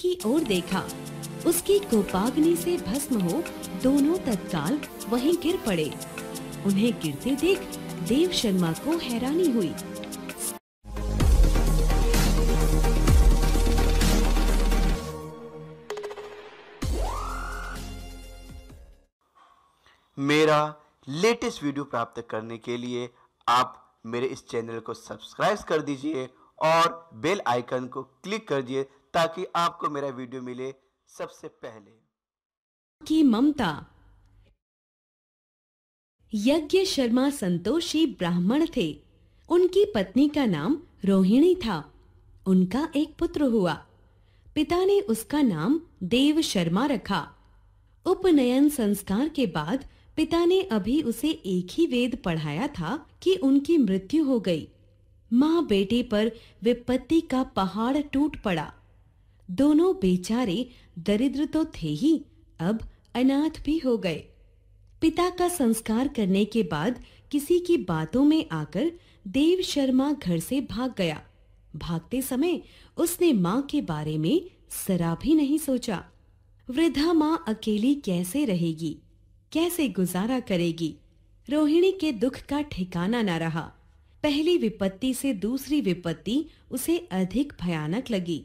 की ओर देखा उसकी कोपाग्नि से भस्म हो दोनों तत्काल वहीं गिर पड़े उन्हें गिरते देख देव शर्मा को हैरानी हुई मेरा लेटेस्ट वीडियो प्राप्त करने के लिए आप मेरे इस चैनल को सब्सक्राइब कर दीजिए और बेल आइकन को क्लिक कर दिए ताकि आपको मेरा वीडियो मिले सबसे पहले की ममता यज्ञ शर्मा संतोषी ब्राह्मण थे उनकी पत्नी का नाम रोहिणी था उनका एक पुत्र हुआ पिता ने उसका नाम देव शर्मा रखा उपनयन संस्कार के बाद पिता ने अभी उसे एक ही वेद पढ़ाया था कि उनकी मृत्यु हो गई माँ बेटे पर विपत्ति का पहाड़ टूट पड़ा दोनों बेचारे दरिद्र तो थे ही अब अनाथ भी हो गए पिता का संस्कार करने के बाद किसी की बातों में आकर देव शर्मा घर से भाग गया भागते समय उसने माँ के बारे में जरा भी नहीं सोचा वृद्धा माँ अकेली कैसे रहेगी कैसे गुजारा करेगी रोहिणी के दुख का ठिकाना न रहा पहली विपत्ति से दूसरी विपत्ति उसे अधिक भयानक लगी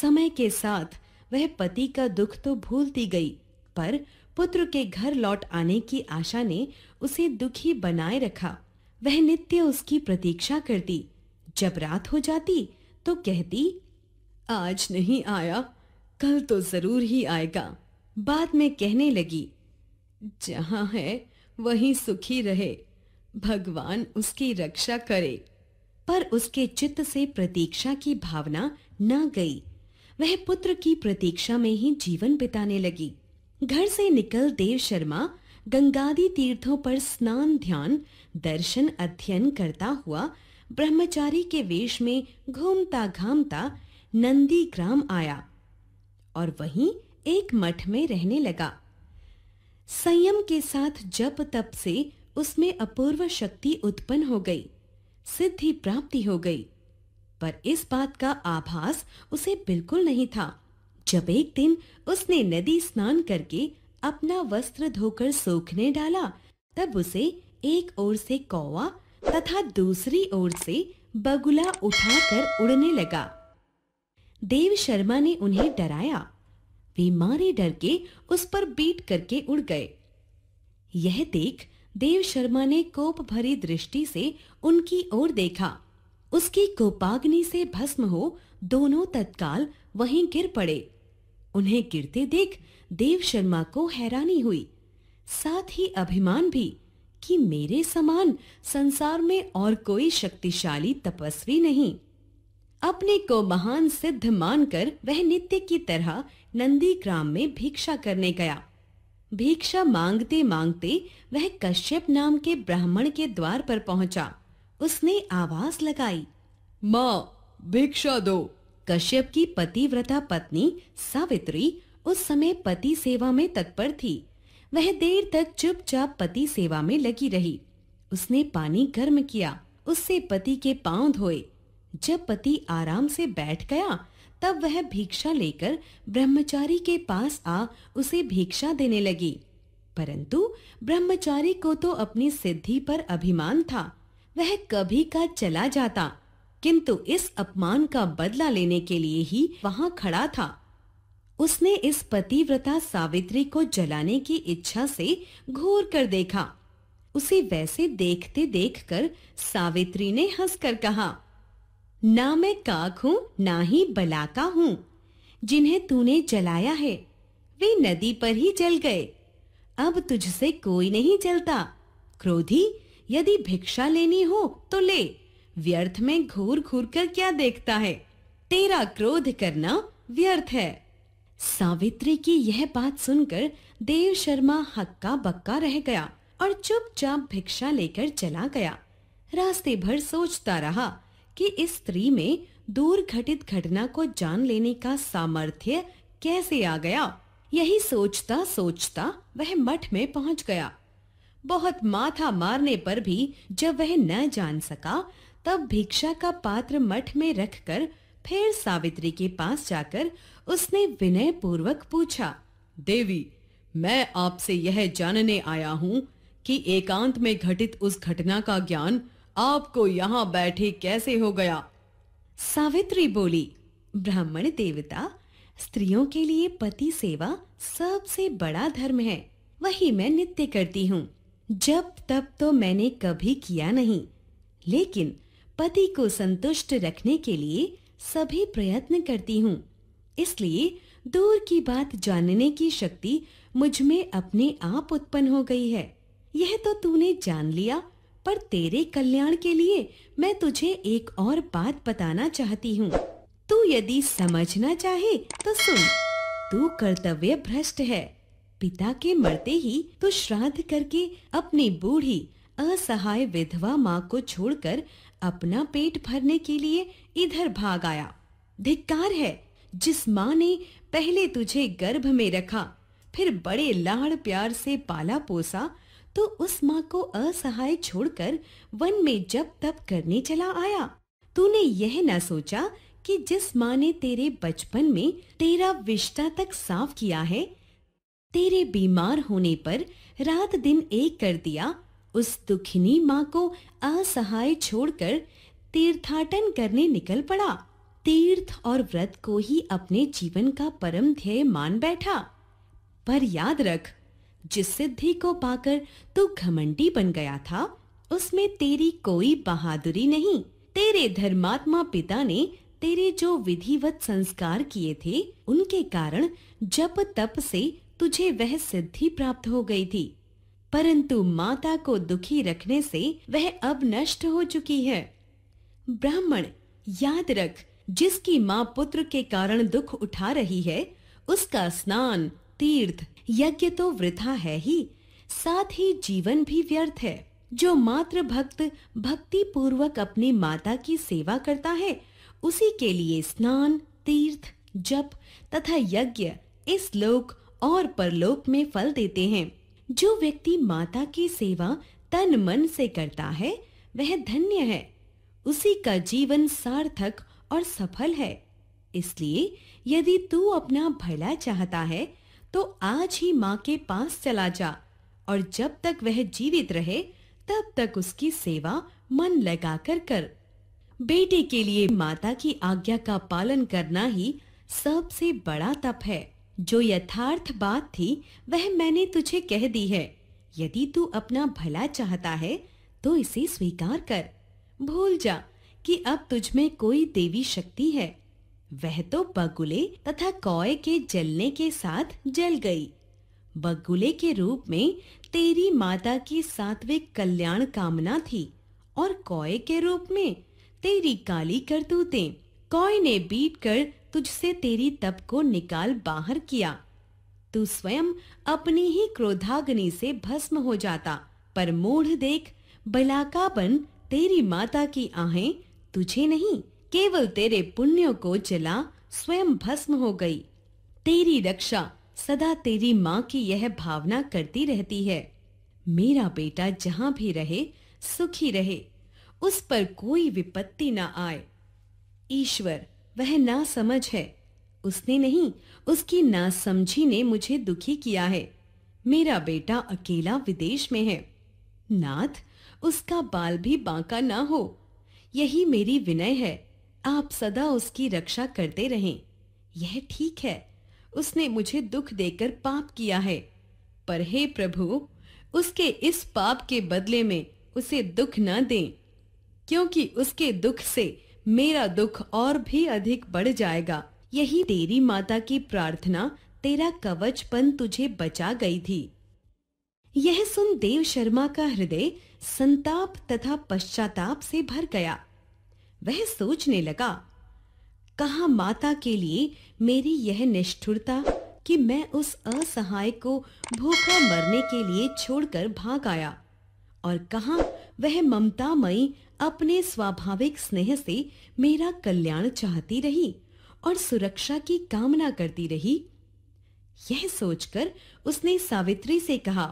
समय के साथ वह पति का दुख तो भूलती गई पर पुत्र के घर लौट आने की आशा ने उसे दुखी बनाए रखा वह नित्य उसकी प्रतीक्षा करती जब रात हो जाती तो कहती आज नहीं आया कल तो जरूर ही आएगा बाद में कहने लगी जहां है वहीं सुखी रहे भगवान उसकी रक्षा करे पर उसके चित्त से प्रतीक्षा की भावना न गई वह पुत्र की प्रतीक्षा में ही जीवन बिताने लगी घर से निकल देव शर्मा गंगादी तीर्थों पर स्नान ध्यान दर्शन अध्ययन करता हुआ ब्रह्मचारी के वेश में घूमता घामता नंदी ग्राम आया और वहीं एक मठ में रहने लगा संयम के साथ जप तप से उसमें अपूर्व शक्ति उत्पन्न हो गई सिद्धि प्राप्ति हो गई पर इस बात का आभास उसे बिल्कुल नहीं था जब एक दिन उसने नदी स्नान करके अपना वस्त्र धोकर सूखने डाला तब उसे एक ओर से कौवा तथा दूसरी ओर से बगुला उठाकर उड़ने लगा देव शर्मा ने उन्हें डराया वे मारे डर के उस पर बीट करके उड़ गए यह देख देव शर्मा ने कोप भरी दृष्टि से उनकी ओर देखा उसकी कोपाग्नि से भस्म हो दोनों तत्काल वहीं गिर पड़े उन्हें गिरते देख देव शर्मा को हैरानी हुई साथ ही अभिमान भी कि मेरे समान संसार में और कोई शक्तिशाली तपस्वी नहीं अपने को महान सिद्ध मानकर वह नित्य की तरह नंदी ग्राम में भिक्षा करने गया भिक्षा मांगते मांगते वह कश्यप नाम के ब्राह्मण के द्वार पर पहुंचा उसने आवाज लगाई माँ भिक्षा दो कश्यप की पतिव्रता पत्नी सावित्री उस समय पति सेवा में तत्पर थी वह देर तक चुपचाप पति सेवा में लगी रही उसने पानी गर्म किया उससे पति के पांव धोए जब पति आराम से बैठ गया तब वह भिक्षा लेकर ब्रह्मचारी के पास आ उसे भिक्षा देने लगी परंतु ब्रह्मचारी को तो अपनी सिद्धि पर अभिमान था वह कभी का चला जाता किंतु इस अपमान का बदला लेने के लिए ही वहां खड़ा था उसने इस पतिव्रता सावित्री को जलाने की इच्छा से घूर कर देखा उसे वैसे देखते देखकर सावित्री ने हंसकर कहा ना मैं काक हूं ना ही बलाका हूं जिन्हें तूने जलाया है वे नदी पर ही जल गए अब तुझसे कोई नहीं जलता क्रोधी यदि भिक्षा लेनी हो तो ले व्यर्थ में घूर घूर कर क्या देखता है तेरा क्रोध करना व्यर्थ है सावित्री की यह बात सुनकर देव शर्मा हक्का बक्का रह गया और चुपचाप भिक्षा लेकर चला गया रास्ते भर सोचता रहा कि इस स्त्री में दूर घटित घटना को जान लेने का सामर्थ्य कैसे आ गया यही सोचता सोचता वह मठ में पहुंच गया बहुत माथा मारने पर भी जब वह न जान सका तब भिक्षा का पात्र मठ में रखकर फिर सावित्री के पास जाकर उसने विनय पूर्वक पूछा देवी मैं आपसे यह जानने आया हूँ कि एकांत में घटित उस घटना का ज्ञान आपको यहाँ बैठे कैसे हो गया सावित्री बोली ब्राह्मण देवता स्त्रियों के लिए पति सेवा सबसे बड़ा धर्म है वही मैं नित्य करती हूँ जब तब तो मैंने कभी किया नहीं लेकिन पति को संतुष्ट रखने के लिए सभी प्रयत्न करती हूँ इसलिए दूर की बात जानने की शक्ति मुझ में अपने आप उत्पन्न हो गई है यह तो तूने जान लिया पर तेरे कल्याण के लिए मैं तुझे एक और बात बताना चाहती हूँ तू यदि समझना चाहे तो सुन तू कर्तव्य भ्रष्ट है पिता के मरते ही तो श्राद्ध करके अपनी बूढ़ी असहाय विधवा माँ को छोड़कर अपना पेट भरने के लिए इधर भाग आया धिक्कार है जिस माँ ने पहले तुझे गर्भ में रखा फिर बड़े लाड़ प्यार से पाला पोसा तो उस माँ को असहाय छोड़कर वन में जब तब करने चला आया तूने यह न सोचा कि जिस माँ ने तेरे बचपन में तेरा विष्टा तक साफ किया है तेरे बीमार होने पर रात दिन एक कर दिया उस दुखिनी माँ को असहाय छोड़कर तीर्थाटन करने निकल पड़ा तीर्थ और व्रत को ही अपने जीवन का परम ध्येय मान बैठा पर याद रख जिस सिद्धि को पाकर तू घमंडी बन गया था उसमें तेरी कोई बहादुरी नहीं तेरे धर्मात्मा पिता ने तेरे जो विधिवत संस्कार किए थे उनके कारण जप तप से तुझे वह सिद्धि प्राप्त हो गई थी परंतु माता को दुखी रखने से वह अब नष्ट हो चुकी है ब्राह्मण याद रख जिसकी माँ पुत्र के कारण दुख उठा रही है उसका स्नान तीर्थ यज्ञ तो वृथा है ही साथ ही जीवन भी व्यर्थ है जो मात्र भक्त भक्ति पूर्वक अपनी माता की सेवा करता है उसी के लिए स्नान तीर्थ जप तथा यज्ञ इस लोक और परलोक में फल देते हैं जो व्यक्ति माता की सेवा तन मन से करता है वह धन्य है उसी का जीवन सार्थक और सफल है इसलिए यदि तू अपना भला चाहता है तो आज ही माँ के पास चला जा और जब तक वह जीवित रहे तब तक उसकी सेवा मन लगाकर कर बेटे के लिए माता की आज्ञा का पालन करना ही सबसे बड़ा तप है जो यथार्थ बात थी वह मैंने तुझे कह दी है यदि तू अपना भला चाहता है तो इसे स्वीकार कर भूल जा कि अब तुझ में कोई देवी शक्ति है वह तो बगुले तथा कौए के जलने के साथ जल गई बगुले के रूप में तेरी माता की सात्विक कल्याण कामना थी और कौए के रूप में तेरी काली करतूतें कौए ने बीट कर तुझसे तेरी तप को निकाल बाहर किया तू स्वयं अपनी ही क्रोधाग्नि से भस्म हो जाता पर मूढ़ देख बलाकापन तेरी माता की आहें तुझे नहीं केवल तेरे पुण्यों को जला स्वयं भस्म हो गई तेरी रक्षा सदा तेरी माँ की यह भावना करती रहती है मेरा बेटा जहाँ भी रहे सुखी रहे उस पर कोई विपत्ति ना आए ईश्वर वह ना समझ है उसने नहीं उसकी ना समझी ने मुझे दुखी किया है मेरा बेटा अकेला विदेश में है नाथ उसका बाल भी बांका ना हो यही मेरी विनय है आप सदा उसकी रक्षा करते रहें यह ठीक है उसने मुझे दुख देकर पाप किया है पर हे प्रभु उसके इस पाप के बदले में उसे दुख ना दें क्योंकि उसके दुख से मेरा दुख और भी अधिक बढ़ जाएगा यही तेरी माता की प्रार्थना तेरा कवचपन तुझे बचा गई थी यह सुन देव शर्मा का हृदय संताप तथा पश्चाताप से भर गया वह सोचने लगा कहा माता के लिए मेरी यह निष्ठुरता कि मैं उस असहाय को भूखा मरने के लिए छोड़कर भाग आया और कहा वह ममता मई अपने स्वाभाविक स्नेह से मेरा कल्याण चाहती रही और सुरक्षा की कामना करती रही यह सोचकर उसने सावित्री से कहा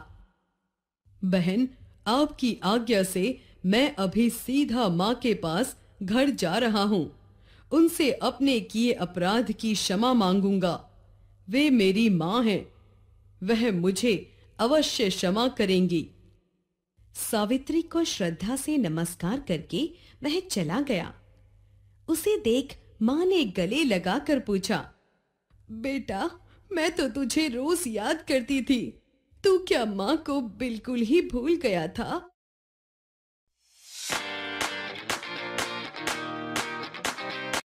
बहन आपकी आज्ञा से मैं अभी सीधा माँ के पास घर जा रहा हूँ उनसे अपने किए अपराध की क्षमा मांगूंगा वे मेरी माँ हैं वह मुझे अवश्य क्षमा करेंगी सावित्री को श्रद्धा से नमस्कार करके वह चला गया उसे देख मां ने गले लगाकर पूछा बेटा मैं तो तुझे रोज याद करती थी तू क्या माँ को बिल्कुल ही भूल गया था